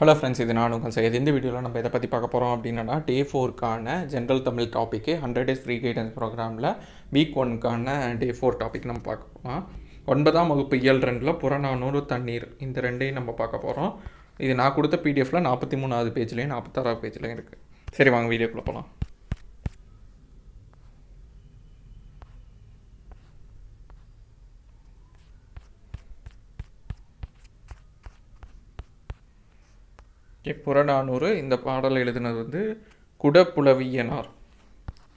hello friends இது நான் உங்கள் சார் இந்த வீடியோவில் நம்ம இதை பற்றி பார்க்க போகிறோம் அப்படின்னா டே ஃபோருக்கான general Tamil topic hundred days free guidance ப்ரோக்ராமில் வீக் ஒன்க்கான டே ஃபோர் டாபிக் நம்ம பார்க்க போகிறோம் ஒன்பதாம் வகுப்பு இயல் ரெண்டில் புறநானூறு தண்ணீர் இந்த ரெண்டையும் நம்ம பார்க்க போகிறோம் இது நான் கொடுத்த பிடிஎஃப்பில் நாற்பத்தி மூணாவது பேஜ்லேயும் நாற்பத்தாறாவது பேஜ்லேயும் இருக்குது சரி வாங்க வீடியோக்குள்ளே போகலாம் புறநானூறு இந்த பாடல் எழுதினது வந்து குடப்புலவியனார்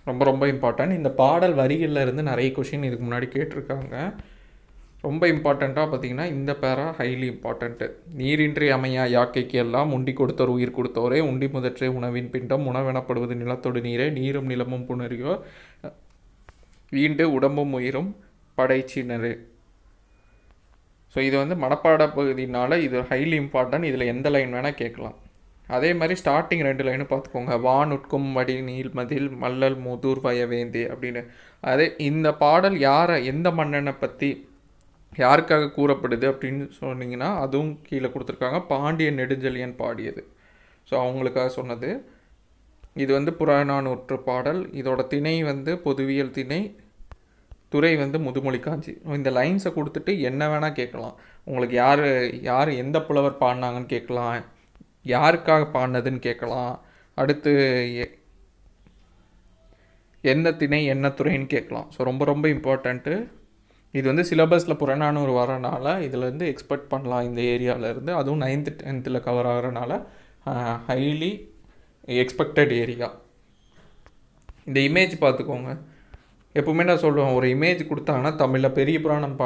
ரொம்ப ரொம்ப இம்பார்ட்டன்ட் இந்த பாடல் வரிகளில் இருந்து நிறைய கொஷின் இதுக்கு முன்னாடி கேட்டிருக்காங்க ரொம்ப இம்பார்ட்டண்ட்டாக பார்த்தீங்கன்னா இந்த பேரா ஹைலி இம்பார்ட்டண்ட்டு நீரின்றி அமையா யாக்கைக்கு எல்லாம் உண்டி கொடுத்தோர் உயிர் கொடுத்தோரே உண்டி முதற்றே உணவின் பிண்டம் உணவெனப்படுவது நிலத்தொடு நீரே நீரும் நிலமும் புணரியோ வீண்டு உடம்பும் உயிரும் படைச்சினரு ஸோ இது வந்து மனப்பாட பகுதினால இது ஹைலி இம்பார்ட்டன்ட் இதில் எந்த லைன் வேணால் கேட்கலாம் அதே மாதிரி ஸ்டார்டிங் ரெண்டு லைனும் பார்த்துக்கோங்க வான் உட்கும் வடி நீல் மதில் மல்லல் முதூர் வயவேந்தி அப்படின்னு அதே இந்த பாடல் யாரை எந்த மன்னனை பற்றி யாருக்காக கூறப்படுது அப்படின்னு சொன்னீங்கன்னா அதுவும் கீழே கொடுத்துருக்காங்க பாண்டிய நெடுஞ்செழியன் பாடியது ஸோ அவங்களுக்காக சொன்னது இது வந்து புறநானூற்று பாடல் இதோட திணை வந்து பொதுவியல் திணை துறை வந்து முதுமொழி காஞ்சி இந்த லைன்ஸை கொடுத்துட்டு என்ன வேணால் கேட்கலாம் உங்களுக்கு யார் யார் எந்த புலவர் பாடினாங்கன்னு கேட்கலாம் யாருக்காக பாடினதுன்னு கேட்கலாம் அடுத்து என்ன திணை என்ன துறைன்னு கேட்கலாம் ஸோ ரொம்ப ரொம்ப இம்பார்ட்டண்ட்டு இது வந்து சிலபஸில் புறநானூறு வரனால இதுலேருந்து எக்ஸ்பெக்ட் பண்ணலாம் இந்த ஏரியாவிலேருந்து அதுவும் நைன்த்து டென்த்தில் கவர் ஆகிறனால ஹைலி எக்ஸ்பெக்டட் ஏரியா இந்த இமேஜ் பார்த்துக்கோங்க எப்போவுமே நான் சொல்லுவேன் ஒரு இமேஜ் கொடுத்தாங்கன்னா தமிழில் பெரிய புராணம் பா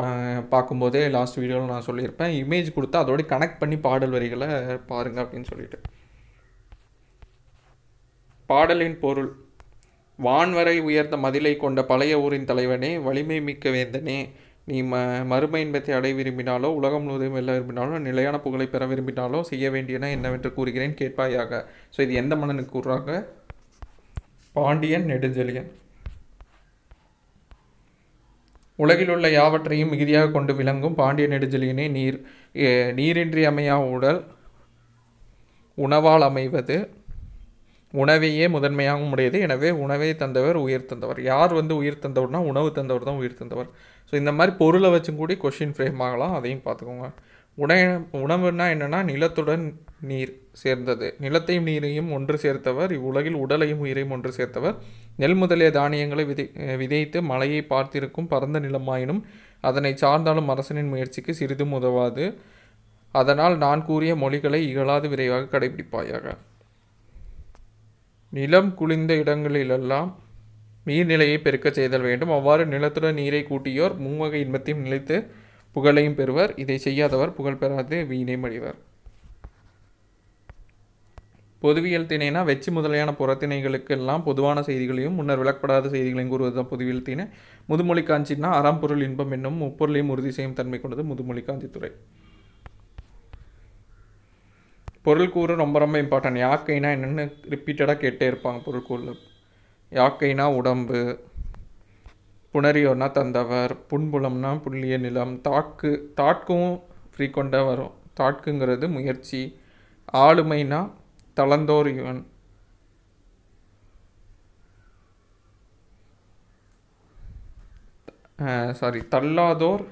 பார்க்கும்போதே லாஸ்ட் வீடியோவில் நான் சொல்லியிருப்பேன் இமேஜ் கொடுத்தா அதோடய கனெக்ட் பண்ணி பாடல் வரிகளை பாருங்கள் அப்படின்னு சொல்லிட்டு பாடலின் பொருள் வான்வரை உயர்ந்த மதிலை கொண்ட பழைய ஊரின் தலைவனே வலிமை மிக்க வேந்தனே நீ ம மறுமை இன்பத்தை அடைய விரும்பினாலோ உலகம் முழுவதும் வெல்ல விரும்பினாலோ நிலையான புகழை பெற விரும்பினாலோ செய்ய வேண்டியன என்னவென்று கூறுகிறேன் கேட்பாயாக ஸோ இது எந்த மன்னனுக்கு கூறுறாங்க பாண்டியன் நெடுஞ்செழியன் உலகிலுள்ள யாவற்றையும் மிகுதியாக கொண்டு விளங்கும் பாண்டிய நெடுஞ்செழியனே நீர் நீரின்றி அமையா உடல் உணவால் அமைவது உணவையே முதன்மையாகவும் உடையது எனவே உணவை தந்தவர் உயிர் தந்தவர் யார் வந்து உயிர் தந்தவர்னா உணவு தந்தவர் தான் உயிர் தந்தவர் ஸோ இந்த மாதிரி பொருளை வச்சும் கூடி கொஷின் ஃப்ரேம் ஆகலாம் அதையும் பார்த்துக்கோங்க உண உணவுன்னா என்னென்னா நிலத்துடன் நீர் சேர்ந்தது நிலத்தையும் நீரையும் ஒன்று சேர்த்தவர் இவ்வுலகில் உடலையும் உயிரையும் ஒன்று சேர்த்தவர் நெல் முதலிய தானியங்களை விதை விதைத்து மலையை பார்த்திருக்கும் பரந்த நிலமாயினும் அதனை சார்ந்தாலும் அரசனின் முயற்சிக்கு சிறிதும் உதவாது அதனால் நான் கூறிய மொழிகளை இகழாது விரைவாக கடைபிடிப்பாயாக நிலம் குளிர்ந்த இடங்களிலெல்லாம் நீர்நிலையை பெருக்கச் செய்தல் வேண்டும் அவ்வாறு நிலத்துடன் நீரை கூட்டியோர் மூவகை இன்பத்தையும் நிலைத்து புகழையும் பெறுவர் இதை செய்யாதவர் புகழ் பெறாது வீணை மடிவர் பொதுவியல் திணைனா வெச்சு முதலியான புறத்திணைகளுக்கெல்லாம் பொதுவான செய்திகளையும் முன்னர் விளக்கப்படாத செய்திகளையும் கூறுவது தான் பொதுவியல் திணை முதுமொழி காஞ்சின்னா அறம் பொருள் இன்பம் என்னும் முப்பொருளையும் உறுதி செய்யும் தன்மை கொண்டது முதுமொழி காஞ்சித்துறை பொருள் கூறு ரொம்ப ரொம்ப இம்பார்ட்டன்ட் யாக்கைனா என்னென்னு ரிப்பீட்டடாக கேட்டே இருப்பாங்க பொருள் கூறில் யாக்கைனா உடம்பு புனரியோன்னா தந்தவர் புண்புலம்னா புள்ளிய நிலம் தாக்கு தாக்கும் ஃப்ரீக்வெண்ட்டாக வரும் தாக்குங்கிறது முயற்சி ஆளுமைனா தளந்தோர் இவன் சாரி தள்ளாதோர்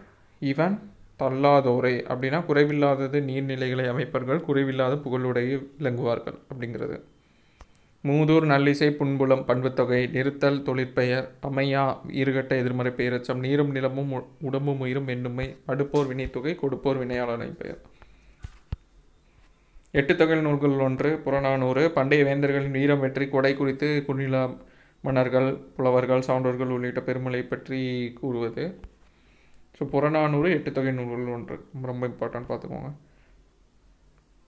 இவன் தள்ளாதோரை அப்படின்னா குறைவில்லாதது நீர்நிலைகளை அமைப்பர்கள் குறைவில்லாத புகழுடைய விளங்குவார்கள் அப்படிங்கிறது மூதூர் நல்லிசை புன்புலம் பண்புத்தொகை நிறுத்தல் தொழிற்பெயர் அமையா ஈறுகட்ட எதிர்மறை பெயரச்சம் நீரும் நிலமும் உடம்பும் உயிரும் எண்ணுமை அடுப்போர் வினைத்தொகை கொடுப்போர் வினையாளனை பெயர் எட்டு தொகை நூல்கள் ஒன்று புறநானூறு பண்டைய வேந்தர்களின் வீரம் வெற்றி கொடை குறித்து குனில மன்னர்கள் புலவர்கள் சான்றோர்கள் உள்ளிட்ட பெருமலை பற்றி கூறுவது ஸோ புறநானூறு எட்டு தொகை நூல்கள் ஒன்று ரொம்ப இம்பார்ட்டன்ட் பார்த்துக்கோங்க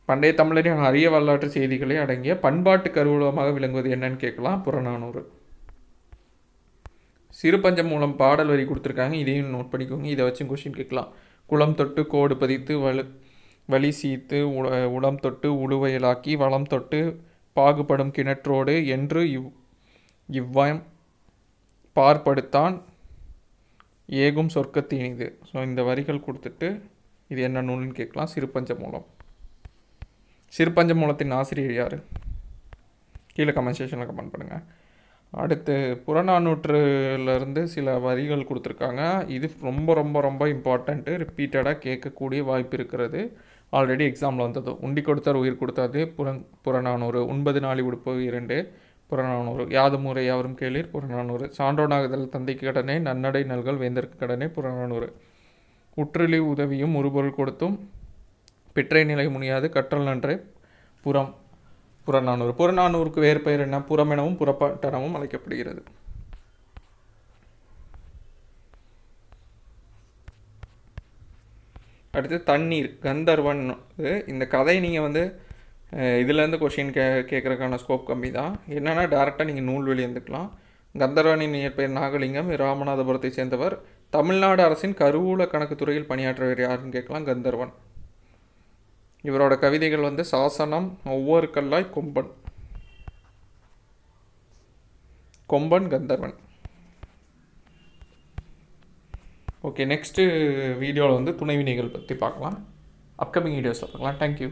பண்டைய தமிழரின் அரிய வரலாற்று செய்திகளை அடங்கிய பண்பாட்டு கருவூலமாக விளங்குவது என்னன்னு கேட்கலாம் புறநானூறு சிறுபஞ்சம் மூலம் பாடல் வரி கொடுத்துருக்காங்க இதையும் நோட் பண்ணிக்கோங்க இதை வச்சும் கொஷின் கேட்கலாம் குளம் தொட்டு கோடு பதித்து வலு வலி சீத்து உ உளம் தொட்டு உழுவையலாக்கி வளம் தொட்டு பாகுபடும் கிணற்றோடு என்று இவ் இவ்வயம் பார்ப்படுத்தான் ஏகும் சொர்க்கத்தினிது ஸோ இந்த வரிகள் கொடுத்துட்டு இது என்ன நூல்னு கேட்கலாம் சிறுபஞ்சம் மூலம் சிறுபஞ்ச மூலத்தின் ஆசிரியர் யார் கீழே கமெண்ட் செஷனில் கமெண்ட் பண்ணுங்கள் அடுத்து புறநானூற்றுலேருந்து சில வரிகள் கொடுத்துருக்காங்க இது ரொம்ப ரொம்ப ரொம்ப இம்பார்ட்டண்ட்டு ரிப்பீட்டடாக கேட்கக்கூடிய வாய்ப்பு இருக்கிறது ஆல்ரெடி எக்ஸாமில் வந்தது உண்டி கொடுத்தார் உயிர் கொடுத்தாது புறன் புறநானூறு ஒன்பது நாளி உடுப்பு இரண்டு புறநானூறு யாது முறை யாவரும் கேளீர் புறநானூறு சான்றோனாகுதல் தந்தைக்கு கடனே நன்னடை நல்கள் வேந்தற்கு கடனே புறநானூறு உற்றலி உதவியும் ஒருபொருள் கொடுத்தும் பிற்றை நிலை முனியாது கற்றல் நன்றே புறம் புறநானூறு புறநானூருக்கு வேறு பெயர் என்ன புறம் எனவும் புறப்பட்டனமும் அழைக்கப்படுகிறது அடுத்து தண்ணீர் கந்தர்வன் இந்த கதை நீங்கள் வந்து இதுலேருந்து கொஷின் கே கேட்குறதுக்கான ஸ்கோப் கம்மி தான் என்னென்னா டேரெக்டாக நீங்கள் நூல் வெளியேந்துக்கலாம் கந்தர்வனின் இயற்பெயர் நாகலிங்கம் ராமநாதபுரத்தை சேர்ந்தவர் தமிழ்நாடு அரசின் கருவூல கணக்கு துறையில் பணியாற்றுவர் யாருன்னு கேட்கலாம் கந்தர்வன் இவரோட கவிதைகள் வந்து சாசனம் ஒவ்வொரு கல்லாய் கொம்பன் கொம்பன் கந்தர்வன் ஓகே நெக்ஸ்ட்டு வீடியோவில் வந்து துணைவினைகள் பற்றி பார்க்கலாம் அப்கமிங் வீடியோஸில் பார்க்கலாம் தேங்க்யூ